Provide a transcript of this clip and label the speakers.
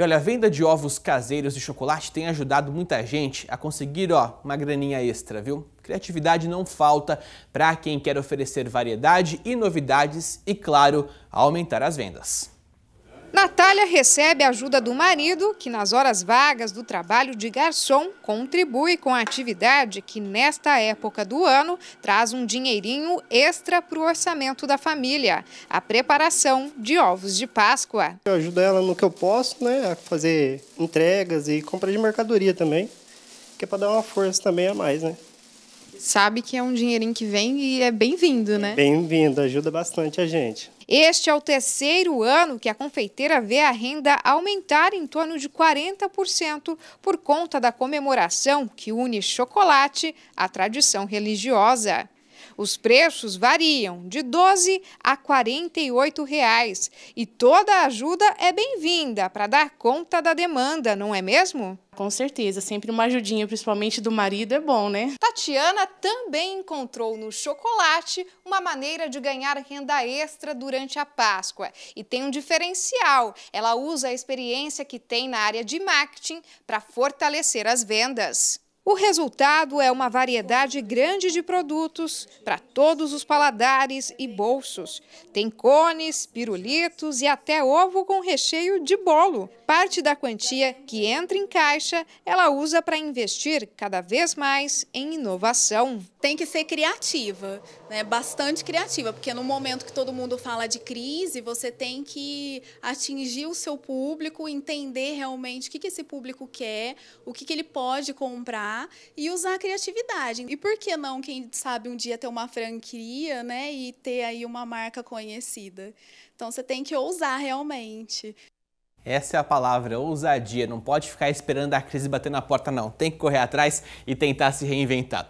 Speaker 1: E olha, a venda de ovos caseiros de chocolate tem ajudado muita gente a conseguir ó, uma graninha extra, viu? Criatividade não falta para quem quer oferecer variedade e novidades e, claro, aumentar as vendas.
Speaker 2: Natália recebe a ajuda do marido, que nas horas vagas do trabalho de garçom contribui com a atividade que, nesta época do ano, traz um dinheirinho extra para o orçamento da família: a preparação de ovos de Páscoa.
Speaker 3: Eu ajudo ela no que eu posso, né? A fazer entregas e compra de mercadoria também, que é para dar uma força também a mais, né?
Speaker 2: sabe que é um dinheirinho que vem e é bem-vindo, né?
Speaker 3: Bem-vindo, ajuda bastante a gente.
Speaker 2: Este é o terceiro ano que a confeiteira vê a renda aumentar em torno de 40% por conta da comemoração que une chocolate à tradição religiosa. Os preços variam de 12 a 48 reais e toda ajuda é bem-vinda para dar conta da demanda, não é mesmo? Com certeza, sempre uma ajudinha, principalmente do marido, é bom, né? Tatiana também encontrou no chocolate uma maneira de ganhar renda extra durante a Páscoa. E tem um diferencial: ela usa a experiência que tem na área de marketing para fortalecer as vendas. O resultado é uma variedade grande de produtos para todos os paladares e bolsos. Tem cones, pirulitos e até ovo com recheio de bolo. Parte da quantia que entra em caixa, ela usa para investir cada vez mais
Speaker 3: em inovação tem que ser criativa, né? bastante criativa, porque no momento que todo mundo fala de crise, você tem que atingir o seu público, entender realmente o que, esse público quer, o que, que ele pode comprar e usar a criatividade. E por que não, quem sabe, um dia ter uma franquia né? e ter aí uma marca conhecida? Então você tem que ousar realmente.
Speaker 1: Essa é a palavra, ousadia. Não pode ficar esperando a crise bater na porta, não. Tem que correr atrás e tentar se reinventar.